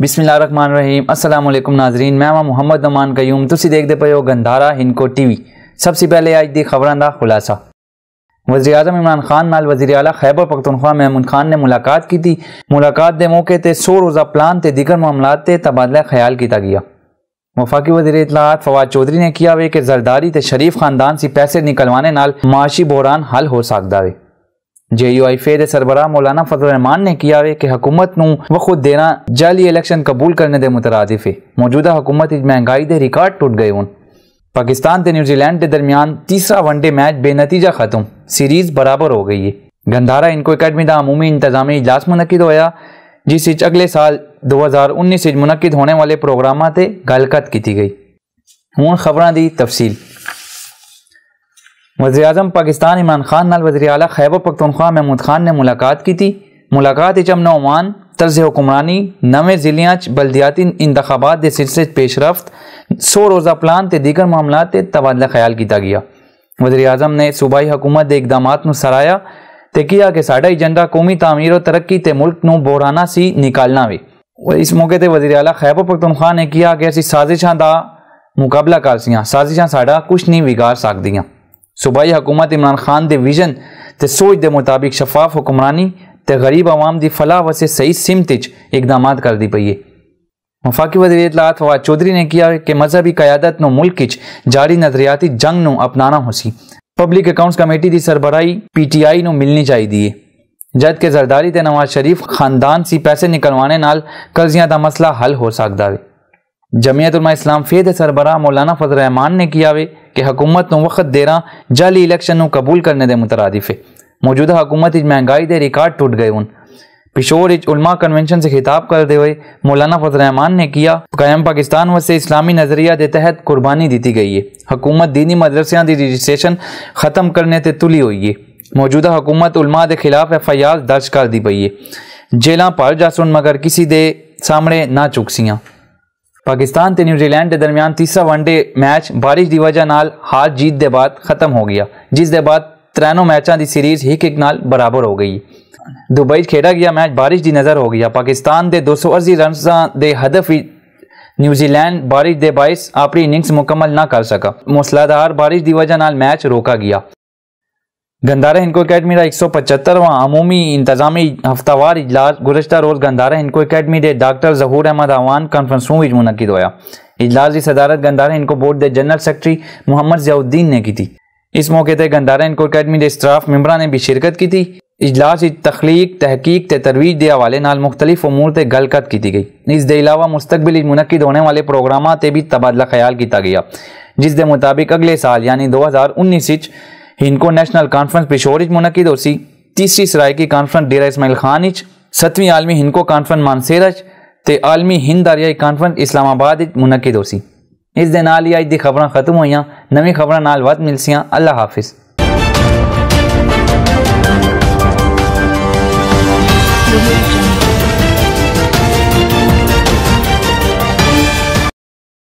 بسم اللہ الرحمن الرحیم السلام علیکم ناظرین میں محمد نمان قیوم تسی دیکھ دے پہ ہو گندارہ ہنکو ٹی وی سب سے پہلے آج دی خبران دا خلاصہ وزیر اعظم عمران خان وزیر اعلیٰ خیبر پختونخوا محمود خان نے ملاقات کی تھی ملاقات دے موقع تے سو روزہ پلان تے دیگر معاملات تے تبادلہ خیال کیتا گیا وفاقی وزیر اطلاعات فواد چودھری نے کیا ہوئے کہ زرداری تے شریف خاندان سی پیسے نکلوانے نال معاشی بحران حل ہو سکتا ہے جے یو آئی فی سربراہ مولانا فضل الرحمان نے کیا ہوئے کہ حکومت کو خود دینا جالی الیکشن قبول کرنے دے متراز ہے موجودہ حکومت اج مہنگائی دے ریکارڈ ٹوٹ گئے ہون پاکستان سے نیوزی لینڈ دے درمیان تیسرا ونڈے میچ بے نتیجہ ختم سیریز برابر ہو گئی ہے گندارا انکو اکیڈمی دا عمومی انتظامی اجلاس منعقد ہویا جس اگلے سال دو ہزار انیس منعقد ہونے والے پروگرام تے گلکات کی گئی ہوں خبر وزیر اعظم پاکستان عمران خان نزیر اعلیٰ خیبر پختونخوا محمود خان نے ملاقات کی تھی ملاقات اچم امنوان طرز حکمرانی نویں ضلع بلدیاتی انتخابات دے سلسلے پیش رفت سو روزہ پلان تے دیگر معاملات تے تبادلہ خیال کیتا گیا وزیر اعظم نے صوبائی حکومت دے اقدامات نو سرایا تے کیا کہ ساڈا ایجنڈا قومی تعمیر و ترقی تے ملک نو بورانا سی نکالنا وی اس موقع وزیر اعلیٰ خیبر پختونخوا نے کیا کہ اسی سازشاں دا مقابلہ کر سیاں سازشان ساڈا کچھ نہیں بگاڑ سکدیاں صوبائی حکومت عمران خان دے ویژن تے سوچ دے مطابق شفاف حکمرانی تے غریب عوام دی فلاح وسے صحیح سمت اقدامات کر دی ہے وفاقی وزیر اطلاعات فواد چودھری نے کیا کہ مذہبی قیادت نو ملک جاری نظریاتی جنگ نو اپنانا ہو سی پبلک اکاؤنٹس کمیٹی دی سربراہی پی ٹی آئی نو ملنی چاہی جد کے زرداری تے نواز شریف خاندان سی پیسے نکلوانے نال قرضیاں دا مسئلہ حل ہو سکتا ہے جمعیت علماء اسلام فید سربراہ مولانا فضل رحمان نے کیا ہوئے کہ حکومت نو وقت دیرا جالی الیکشن نو قبول کرنے دے مترارف ہے موجودہ حکومت اج مہنگائی دے ریکارڈ ٹوٹ گئے ہون پشور اج علماء کنونشن سے خطاب کرتے ہوئے مولانا فضل رحمان نے کیا قائم پاکستان وسے اسلامی نظریہ دے تحت قربانی دیتی گئی ہے حکومت دینی مدرسیاں دی رجسٹریشن ختم کرنے تے تلی ہوئی ہے موجودہ حکومت علماء دے خلاف ایف آئی آر درج کر دی پئی ہے جیلاں پر جاسن مگر کسی دے سامنے نہ چکسیاں پاکستان تے نیوزی لینڈ دے درمیان تیسرا ون ڈے میچ بارش دی وجہ نال ہار جیت دے بعد ختم ہو گیا جس دے بعد ترنوں میچاں دی سیریز ہک نال برابر ہو گئی دبئی کھیڑا گیا میچ بارش دی نظر ہو گیا پاکستان دے دو سو اسی رنز دے ہدف نیوزی لینڈ بارش دے باعث اپنی انگزس مکمل نہ کر سکا موسلادھار بارش دی وجہ نال میچ روکا گیا گندارہ ہنکو اکیڈمی را 175 وہاں عمومی انتظامی ہفتہ وار اجلاس گرشتہ روز گندارہ ہنکو اکیڈمی دے doctor Zahoor Ahmed Awan conference room ویج منعقد ہویا اجلاس دی صدارت گندارہ ہنکو بورڈ دے جنرل سیکٹری محمد زیادین نے کی تھی اس موقع تے گندارہ ہنکو اکیڈمی دے اسطراف ممبرہ نے بھی شرکت کی تھی اجلاس دی تخلیق تحقیق تے ترویج دے حوالے نال مختلف امور تے گلکت کی تھی گئی اس دے علاوہ مستقبل منعقد ہونے والے پروگرامات تے بھی تبادلہ خیال کیتا گیا جس دے مطابق اگلے سال یعنی دو ہزار انیس ہنکو نیشنل کانفرنس پشور منعقد ہو سی تیسری سرائکی کانفرنس ڈیرہ اسماعیل خانچ ستویں عالمی ہنکو کانفرنس مانسرا تے عالمی ہند دریائی کانفرنس اسلام آباد اچّھد ہو سی اس نال ہی اج دی خبران ختم ہوئیاں نمی خبران نال وقت ملسیاں اللہ حافظ